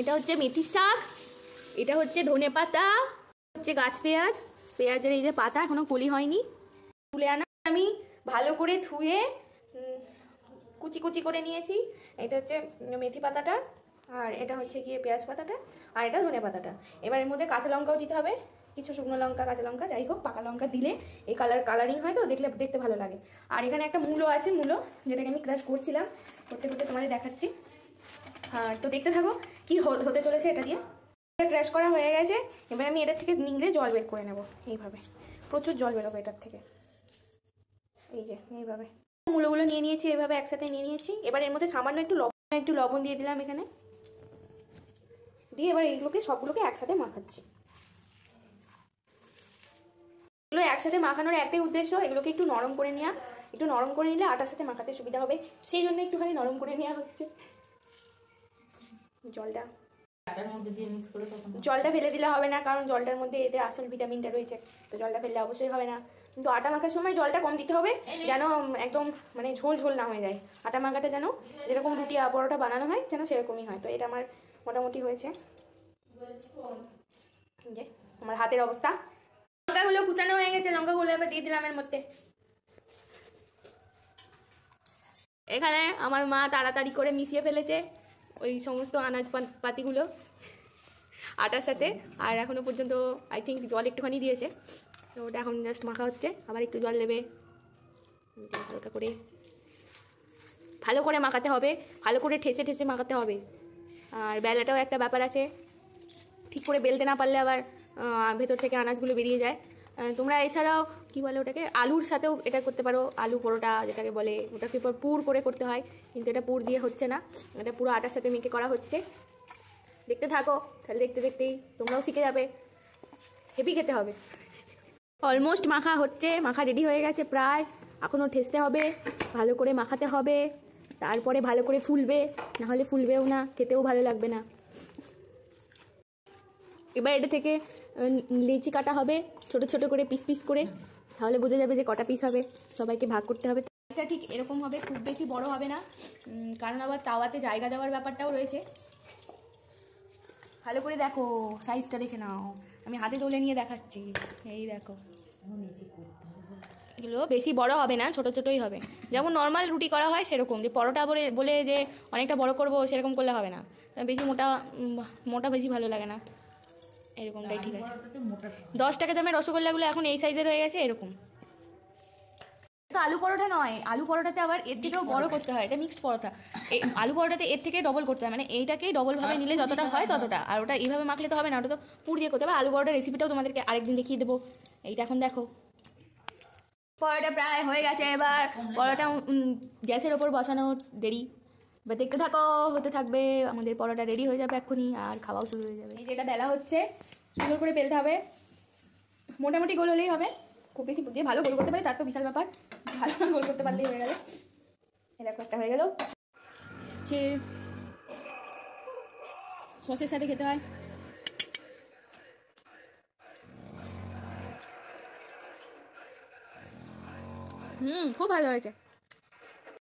এটা হচ্ছে মেথি শাক এটা হচ্ছে ধনে পাতা হচ্ছে গাছ পেঁয়াজ পেঁয়াজের এই যে পাতা এখনো কলি হয়নি তুলে আনা আমি ভালো করে ধুয়ে কুচি কুচি করে নিয়েছি এটা হচ্ছে মেথি পাতাটা আর এটা হচ্ছে গিয়ে পেঁয়াজ পাতাটা আর এটা ধনে পাতাটা এবার এর মধ্যে কাঁচা লঙ্কাও দিতে হবে কিছু শুকনো লঙ্কা কাঁচা লঙ্কা যাই হোক পাকা লঙ্কা দিলে এই কালার কালারিং হয় তো দেখলে দেখতে ভালো লাগে আর এখানে একটা মূলো আছে মূলো যেটাকে আমি ক্রাশ করছিলাম করতে করতে তোমাদের দেখাচ্ছি হ্যাঁ, তো দেখতে থাকো কি হতে চলেছে এটা দিয়ে এটা ক্র্যাশ করা হয়ে গেছে এবার আমি এটার থেকে নিংড়ে জল বের করে নেব এইভাবে প্রচুর জল বেরোবে এটার থেকে এই যে এইভাবে মূলগুলো নিয়ে নিয়েছি এইভাবে একসাথে নিয়ে নিয়েছি এবার এর মধ্যে সামান্য একটু লবণ একটু লবণ দিয়ে দিলাম এখানে দিয়ে এবার এইগুলোকে সবগুলোকে একসাথে মাখাচ্ছি এগুলো একসাথে মাখানোর একটাই উদ্দেশ্য এগুলোকে একটু নরম করে নেওয়া একটু নরম করে নিলে আটার সাথে মাখাতে সুবিধা হবে সেই জন্য একটুখানি নরম করে নেওয়া হচ্ছে জলটা জলটা ফেলে দিলে হবে না কারণ জলটার মধ্যে এতে আসল ভিটামিনটা রয়েছে তো জলটা ফেললে অবশ্যই হবে না কিন্তু আটা মাখার সময় জলটা কম দিতে হবে যেন একদম মানে ঝোল ঝোল না হয়ে যায় আটা মাখাটা যেন যেরকম রুটি পরোটা বানানো হয় যেন সেরকমই হয় তো এটা আমার মোটামুটি হয়েছে যে আমার হাতের অবস্থা লঙ্কাগুলো কুচানো হয়ে গেছে লঙ্কাগুলো এবার দিয়ে দিলাম এর মধ্যে এখানে আমার মা তাড়াতাড়ি করে মিশিয়ে ফেলেছে ওই সমস্ত আনাজ পাতিগুলো আটার সাথে আর এখনও পর্যন্ত আই থিঙ্ক জল একটুখানি দিয়েছে তো ওটা এখন জাস্ট মাখা হচ্ছে আবার একটু জল দেবে হালকা করে ভালো করে মাখাতে হবে ভালো করে ঠেসে ঠেসে মাখাতে হবে আর বেলাটাও একটা ব্যাপার আছে ঠিক করে বেলতে না পারলে আবার ভেতর থেকে আনাজগুলো বেরিয়ে যায় তোমরা এছাড়াও কি বলে ওটাকে আলুর সাথেও এটা করতে পারো আলু পরোটা যেটাকে বলে ওটাকে পুর করে করতে হয় কিন্তু এটা পুর দিয়ে হচ্ছে না এটা পুরো আটার সাথে মেখে করা হচ্ছে দেখতে থাকো তাহলে দেখতে দেখতেই তোমরাও শিখে যাবে হেভি খেতে হবে অলমোস্ট মাখা হচ্ছে মাখা রেডি হয়ে গেছে প্রায় এখনও ঠেসতে হবে ভালো করে মাখাতে হবে তারপরে ভালো করে ফুলবে নাহলে ফুলবেও না খেতেও ভালো লাগবে না এবার এটা থেকে লিচি কাটা হবে ছোট ছোট করে পিস পিস করে তাহলে বোঝা যাবে যে কটা পিস হবে সবাইকে ভাগ করতে হবে পিসটা ঠিক এরকম হবে খুব বেশি বড় হবে না কারণ আবার তাওয়াতে জায়গা দেওয়ার ব্যাপারটাও রয়েছে ভালো করে দেখো সাইজটা দেখে নাও আমি হাতে তুলে নিয়ে দেখাচ্ছি এই দেখো এগুলো বেশি বড় হবে না ছোট ছোটই হবে যেমন নর্মাল রুটি করা হয় সেরকম যে পরোটা বলে বলে যে অনেকটা বড় করব সেরকম করলে হবে না বেশি মোটা মোটা বেশি ভালো লাগে না এরকমটাই ঠিক আছে দশ টাকা দামের রসগোল্লাগুলো এখন এই সাইজের হয়ে গেছে এরকম তো আলু পরোটা নয় আলু পরোটাতে আবার এর থেকেও বড় করতে হয় এটা মিক্সড পরোটা আলু পরোটাতে এর থেকে ডবল করতে হয় মানে এইটাকেই ডবলভাবে নিলে হ্যাঁ, যতটা হয় ততটা আর ওটা এইভাবে মাখলে তো হবে না ওটা তো পুর দিয়ে করতে হবে আলু পরোটার রেসিপিটাও তোমাদেরকে আরেকদিন দেখিয়ে দেবো এইটা এখন দেখো পরোটা প্রায় হয়ে গেছে এবার পরোটা গ্যাসের ওপর বসানো দেরি এবার দেখতে থাকো হতে থাকবে আমাদের পরোটা রেডি হয়ে যাবে এক্ষুনি আর খাওয়াও শুরু হয়ে যাবে এই যেটা বেলা হচ্ছে সুন্দর করে বেলতে হবে মোটামুটি গোল হলেই হবে খুব বেশি যে ভালো গোল করতে পারে তার তো বিশাল ব্যাপার ভালো গোল করতে পারলেই হয়ে গেল এরকম একটা হয়ে গেল সসের সাথে খেতে হয় হুম খুব ভালো হয়েছে